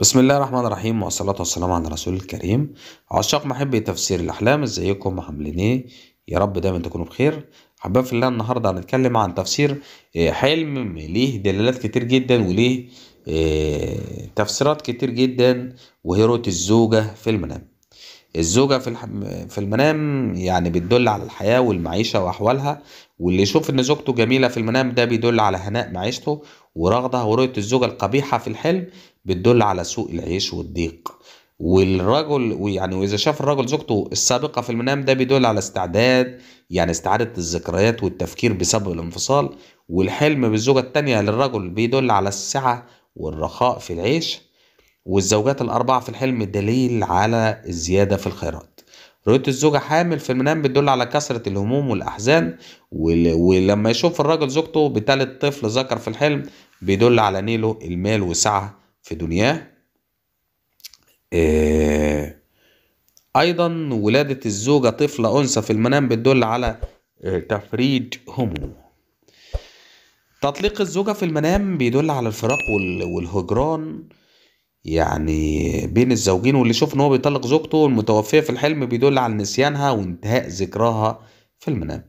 بسم الله الرحمن الرحيم والصلاة والسلام على رسول الكريم عشاق محبي تفسير الأحلام ازيكم عاملين ايه يا رب دايما تكونوا بخير حباب في الله النهاردة هنتكلم عن تفسير آه، حلم ليه دلالات كتير جدا وليه آه، تفسيرات كتير جدا وهيروت الزوجة في المنام الزوجة في في المنام يعني بتدل على الحياة والمعيشة وأحوالها واللي يشوف إن زوجته جميلة في المنام ده بيدل على هناء معيشته ورغدها ورؤية الزوجة القبيحة في الحلم بتدل على سوء العيش والضيق والرجل ويعني واذا شاف الرجل زوجته السابقه في المنام ده بيدل على استعداد يعني استعاده الذكريات والتفكير بسبب الانفصال والحلم بالزوجه الثانيه للرجل بيدل على السعه والرخاء في العيش والزوجات الأربعة في الحلم دليل على الزيادة في الخيرات رؤية الزوجة حامل في المنام بتدل على كثرة الهموم والأحزان ولما يشوف الراجل زوجته بتالت طفل ذكر في الحلم بيدل على نيله المال وسعة في دنياه آه، أيضا ولادة الزوجة طفلة أنثى في المنام بتدل على آه، تفريج همومه تطليق الزوجة في المنام بيدل على الفراق والهجران يعني بين الزوجين واللي شوف ان هو بيطلق زوجته المتوفية في الحلم بيدل على نسيانها وانتهاء ذكراها في المنام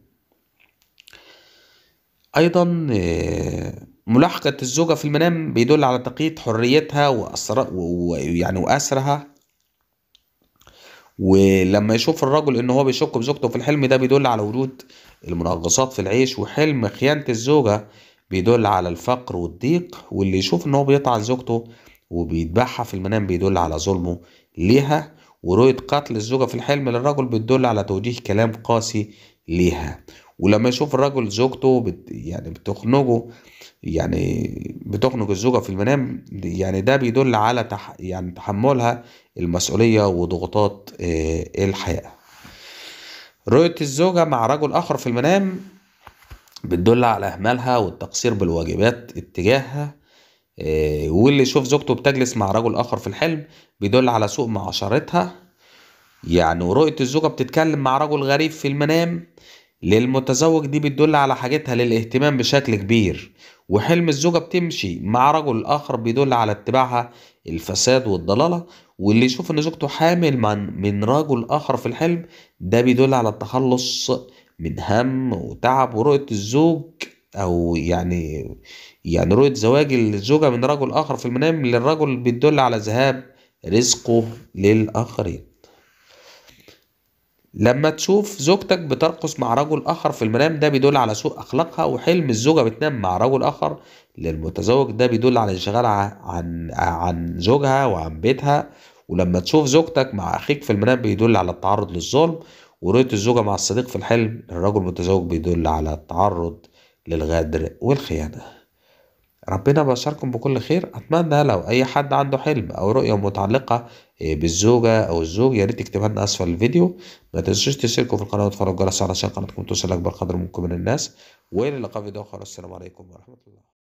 ايضا آه، ملاحقة الزوجة في المنام بيدل على تقييد حريتها وأسر ويعني وأسرها ولما يشوف الرجل ان هو بيشك بزوجته في الحلم ده بيدل على وجود المنغصات في العيش وحلم خيانة الزوجة بيدل على الفقر والضيق واللي يشوف ان هو بيطعن زوجته وبيتباعها في المنام بيدل على ظلمه ليها ورؤية قتل الزوجة في الحلم للرجل بتدل على توجيه كلام قاسي ليها ولما يشوف الرجل زوجته بت يعني بتخنقه يعني بتخنق الزوجة في المنام يعني ده بيدل على تح يعني تحملها المسؤولية وضغوطات آه، الحياة رؤية الزوجة مع رجل آخر في المنام بتدل على إهمالها والتقصير بالواجبات اتجاهها آه، واللي يشوف زوجته بتجلس مع رجل اخر في الحلم بيدل على سوء معاشرتها يعني ورؤية الزوجة بتتكلم مع رجل غريب في المنام للمتزوج دي بتدل على حاجتها للاهتمام بشكل كبير وحلم الزوجة بتمشي مع رجل آخر بيدل على اتباعها الفساد والضلالة واللي يشوف إن زوجته حامل من, من رجل آخر في الحلم ده بيدل على التخلص من هم وتعب ورؤية الزوج او يعني يعني رؤيه زواج الزوجه من رجل اخر في المنام للرجل بتدل على ذهاب رزقه للاخرين لما تشوف زوجتك بترقص مع رجل اخر في المنام ده بيدل على سوء اخلاقها وحلم الزوجه بتنام مع رجل اخر للمتزوج ده بيدل على انشغالها عن عن زوجها وعن بيتها ولما تشوف زوجتك مع اخيك في المنام بيدل على التعرض للظلم ورؤيه الزوجه مع الصديق في الحلم الرجل المتزوج بيدل على التعرض للغدر والخيانة ربنا بشركم بكل خير أتمنى لو أي حد عنده حلم أو رؤية متعلقة إيه، بالزوجة أو الزوج يا ريت تكتبها لنا أسفل الفيديو ما تنسوش تشتركوا في القناة وتفعلوا الجرس علشان قناتكم توصل لأكبر قدر ممكن من الناس وإلى اللقاء في فيديو آخر السلام عليكم ورحمة الله